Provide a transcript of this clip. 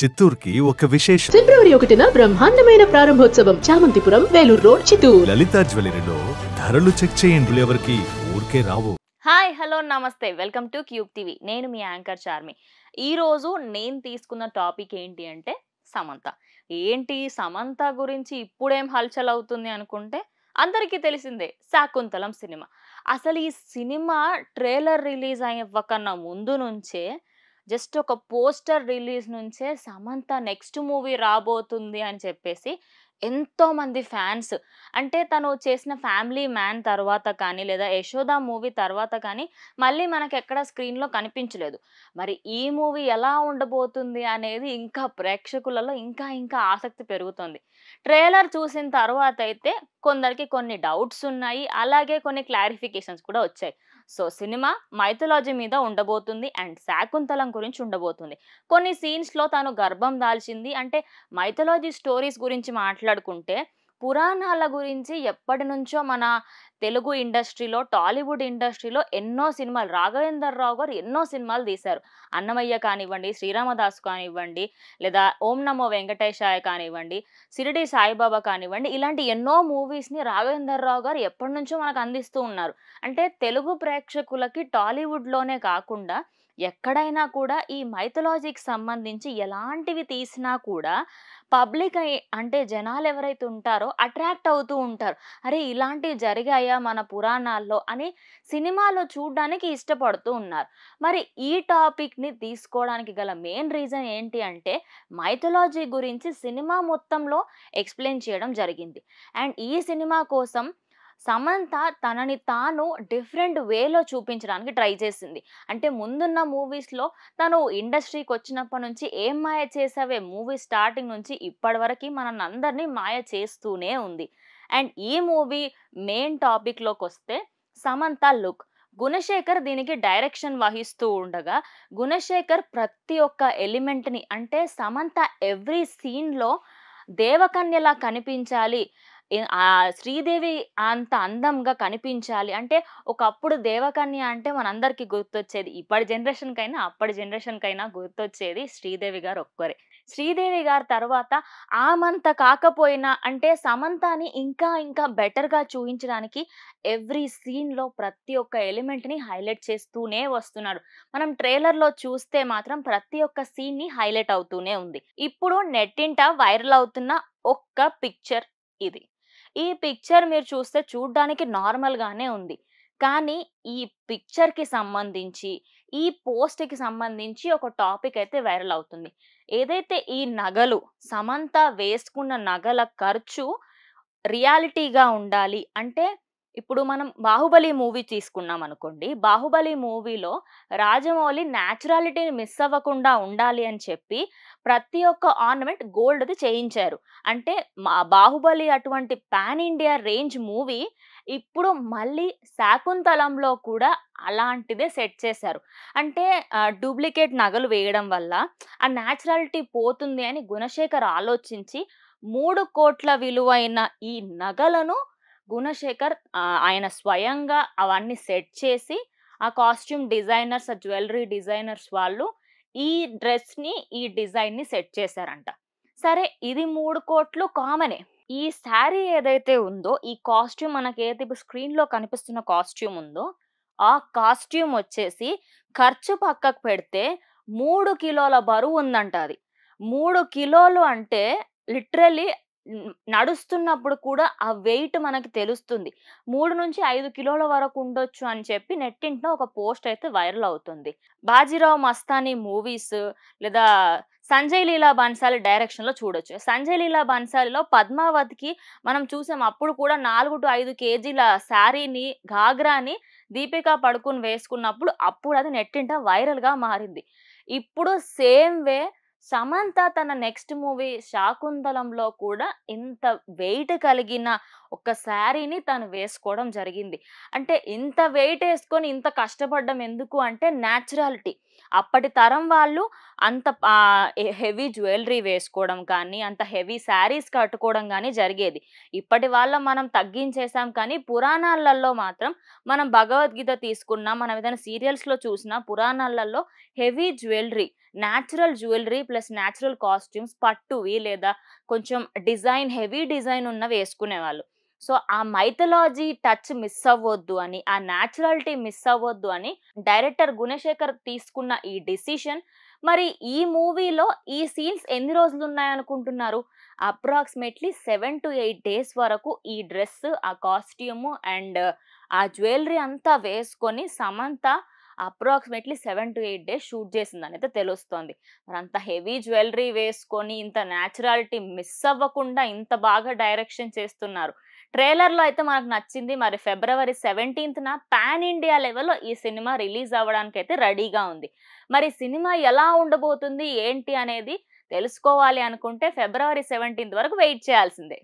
చిత్తూరుకి ఒక విశేషం ఫిబ్రవరి ఒకటిన బ్రహ్మాండమైన ప్రారంభోత్సవం చామంతిపురం వేలూరు రోడ్ చిత్తూరు లలితా జ్యువెలరీలో ధరలు చెక్ చేయండి ఎవరికి ఊరికే రావు హాయ్ హలో నమస్తే వెల్కమ్ టు క్యూబ్ టీవీ నేను మీ యాంకర్ చార్మి ఈ రోజు నేను తీసుకున్న టాపిక్ ఏంటి అంటే సమంత ఏంటి సమంత గురించి ఇప్పుడేం హల్చల్ అవుతుంది అనుకుంటే అందరికీ తెలిసిందే శాకుంతలం సినిమా అసలు ఈ సినిమా ట్రైలర్ రిలీజ్ అయ్యకన్నా ముందు నుంచే జస్ట్ ఒక పోస్టర్ రిలీజ్ నుంచే సమంత నెక్స్ట్ మూవీ రాబోతుంది అని చెప్పేసి ఎంతోమంది ఫ్యాన్స్ అంటే తను చేసిన ఫ్యామిలీ మ్యాన్ తర్వాత కానీ లేదా యశోద మూవీ తర్వాత కానీ మళ్ళీ మనకు ఎక్కడ స్క్రీన్లో కనిపించలేదు మరి ఈ మూవీ ఎలా ఉండబోతుంది అనేది ఇంకా ప్రేక్షకులలో ఇంకా ఇంకా ఆసక్తి పెరుగుతుంది ట్రైలర్ చూసిన తర్వాత అయితే కొందరికి కొన్ని డౌట్స్ ఉన్నాయి అలాగే కొన్ని క్లారిఫికేషన్స్ కూడా వచ్చాయి సో సినిమా మైథలాజీ మీద ఉండబోతుంది అండ్ శాకుంతలం గురించి ఉండబోతుంది కొన్ని సీన్స్లో తాను గర్భం దాల్చింది అంటే మైథలాజీ స్టోరీస్ గురించి మాట్లాడుకుంటే పురాణాల గురించి ఎప్పటి నుంచో మన తెలుగు ఇండస్ట్రీలో టాలీవుడ్ ఇండస్ట్రీలో ఎన్నో సినిమాలు రాఘవేందర్ రావు గారు ఎన్నో సినిమాలు తీశారు అన్నమయ్య కానివ్వండి శ్రీరామదాస్ కానివ్వండి లేదా ఓం నమో వెంకటేశాయ కానివ్వండి సిరిడి సాయిబాబా కానివ్వండి ఇలాంటి ఎన్నో మూవీస్ని రాఘవేందర్ రావు గారు ఎప్పటి నుంచో మనకు అందిస్తూ ఉన్నారు అంటే తెలుగు ప్రేక్షకులకి టాలీవుడ్లోనే కాకుండా ఎక్కడైనా కూడా ఈ మైథలాజీకి సంబంధించి ఎలాంటివి తీసినా కూడా పబ్లిక్ అంటే జనాలు ఎవరైతే ఉంటారో అట్రాక్ట్ అవుతూ ఉంటారు అరే ఇలాంటివి జరిగాయా మన పురాణాల్లో అని సినిమాలో చూడడానికి ఇష్టపడుతూ ఉన్నారు మరి ఈ టాపిక్ని తీసుకోవడానికి గల మెయిన్ రీజన్ ఏంటి అంటే మైథలాజీ గురించి సినిమా మొత్తంలో ఎక్స్ప్లెయిన్ చేయడం జరిగింది అండ్ ఈ సినిమా కోసం సమంత తనని తాను డిఫరెంట్ వేలో చూపించడానికి ట్రై చేసింది అంటే ముందున్న మూవీస్లో తను ఇండస్ట్రీకి వచ్చినప్పటి నుంచి ఏం మాయ చేసావే మూవీ స్టార్టింగ్ నుంచి ఇప్పటివరకు మనల్ని మాయ చేస్తూనే ఉంది అండ్ ఈ మూవీ మెయిన్ టాపిక్లోకి వస్తే సమంత లుక్ గుణశేఖర్ దీనికి డైరెక్షన్ వహిస్తూ ఉండగా గుణశేఖర్ ప్రతి ఒక్క ఎలిమెంట్ని అంటే సమంత ఎవ్రీ సీన్లో దేవకన్యలా కనిపించాలి ఆ శ్రీదేవి అంత అందంగా కనిపించాలి అంటే ఒకప్పుడు దేవకన్య అంటే మనందరికీ గుర్తొచ్చేది ఇప్పటి జనరేషన్కైనా అప్పటి జనరేషన్కైనా గుర్తొచ్చేది శ్రీదేవి గారు ఒక్కరే శ్రీదేవి గారి తర్వాత ఆమంత కాకపోయినా అంటే సమంతాని ఇంకా ఇంకా బెటర్గా చూపించడానికి ఎవ్రీ సీన్లో ప్రతి ఒక్క ఎలిమెంట్ని హైలైట్ చేస్తూనే వస్తున్నాడు మనం ట్రైలర్లో చూస్తే మాత్రం ప్రతి ఒక్క సీన్ని హైలైట్ అవుతూనే ఉంది ఇప్పుడు నెట్టింట వైరల్ అవుతున్న ఒక్క పిక్చర్ ఇది ఈ పిక్చర్ మీరు చూస్తే చూడ్డానికి నార్మల్గానే ఉంది కానీ ఈ పిక్చర్కి సంబంధించి ఈ పోస్ట్కి సంబంధించి ఒక టాపిక్ అయితే వైరల్ అవుతుంది ఏదైతే ఈ నగలు సమంత వేసుకున్న నగల ఖర్చు రియాలిటీగా ఉండాలి అంటే ఇప్పుడు మనం బాహుబలి మూవీ తీసుకున్నాం అనుకోండి బాహుబలి మూవీలో రాజమౌళి న్యాచురాలిటీని మిస్ అవ్వకుండా ఉండాలి అని చెప్పి ప్రతి ఒక్క ఆర్నమెంట్ గోల్డ్ది చేయించారు అంటే మా బాహుబలి అటువంటి పాన్ ఇండియా రేంజ్ మూవీ ఇప్పుడు మళ్ళీ శాకుంతలంలో కూడా అలాంటిదే సెట్ చేశారు అంటే డూప్లికేట్ నగలు వేయడం వల్ల ఆ న్యాచురాలిటీ పోతుంది అని గుణశేఖర్ ఆలోచించి మూడు కోట్ల విలువైన ఈ నగలను గుణశేఖర్ ఆయన స్వయంగా అవన్నీ సెట్ చేసి ఆ కాస్ట్యూమ్ డిజైనర్స్ ఆ జ్యువెలరీ డిజైనర్స్ వాళ్ళు ఈ డ్రెస్ని ఈ డిజైన్ని సెట్ చేశారంట సరే ఇది మూడు కోట్లు కామనే ఈ శారీ ఏదైతే ఉందో ఈ కాస్ట్యూమ్ మనకి ఏదైతే ఇప్పుడు స్క్రీన్లో కనిపిస్తున్న కాస్ట్యూమ్ ఉందో ఆ కాస్ట్యూమ్ వచ్చేసి ఖర్చు పక్కకు పెడితే మూడు కిలోల బరువు ఉందంట అది మూడు కిలోలు అంటే లిటరలీ నడుస్తున్నప్పుడు కూడా ఆ వెయిట్ మనకి తెలుస్తుంది మూడు నుంచి ఐదు కిలోల వరకు ఉండొచ్చు అని చెప్పి నెట్టింట్లో ఒక పోస్ట్ అయితే వైరల్ అవుతుంది బాజీరావు మస్తానీ మూవీస్ లేదా సంజయ్ లీలా బన్సాలి డైరెక్షన్లో చూడొచ్చు సంజయ్ లీలా బన్సాలిలో పద్మావతికి మనం చూసాం అప్పుడు కూడా నాలుగు టు ఐదు కేజీల శారీని ఘాగ్రాని దీపికా పడుకుని వేసుకున్నప్పుడు అప్పుడు అది నెట్టింట వైరల్గా మారింది ఇప్పుడు సేమ్ వే సమంత తన నెక్స్ట్ మూవీ శాకుంతలంలో కూడా ఇంత వెయిట్ కలిగిన ఒక శారీని తను వేసుకోవడం జరిగింది అంటే ఇంత వెయిట్ వేసుకొని ఇంత కష్టపడడం ఎందుకు అంటే న్యాచురాలిటీ అప్పటి తరం వాళ్ళు అంత హెవీ జ్యువెలరీ వేసుకోవడం కానీ అంత హెవీ శారీస్ కట్టుకోవడం కానీ జరిగేది ఇప్పటి వాళ్ళ మనం తగ్గించేసాం కానీ పురాణాలలో మాత్రం మనం భగవద్గీత తీసుకున్నా మనం ఏదైనా సీరియల్స్లో చూసినా పురాణాలలో heavy jewellery natural jewellery plus natural costumes పట్టువి లేదా కొంచెం డిజైన్ హెవీ డిజైన్ ఉన్న వేసుకునేవాళ్ళు సో ఆ మైథలాజీ టచ్ మిస్ అవ్వద్దు అని ఆ న్యాచురాలిటీ మిస్ అవ్వద్దు అని డైరెక్టర్ గుణశేఖర్ తీసుకున్న ఈ డిసిషన్ మరి ఈ మూవీలో ఈ సీన్స్ ఎన్ని రోజులు ఉన్నాయనుకుంటున్నారు approximately seven to eight days వరకు ఈ డ్రెస్ ఆ కాస్ట్యూమ్ అండ్ ఆ జ్యువెలరీ అంతా వేసుకొని Samantha approximately seven to eight days shoot చేసిందని అయితే తెలుస్తోంది మరి అంత హెవీ జ్యువెలరీ వేసుకొని ఇంత న్యాచురాలిటీ మిస్ అవ్వకుండా ఇంత బాగా డైరెక్షన్ చేస్తున్నారు ట్రైలర్లో అయితే మనకు నచ్చింది మరి ఫిబ్రవరి సెవెంటీన్త్న పాన్ ఇండియా లెవెల్లో ఈ సినిమా రిలీజ్ అవ్వడానికి అయితే రెడీగా ఉంది మరి సినిమా ఎలా ఉండబోతుంది ఏంటి అనేది తెలుసుకోవాలి అనుకుంటే ఫిబ్రవరి సెవెంటీన్త్ వరకు వెయిట్ చేయాల్సిందే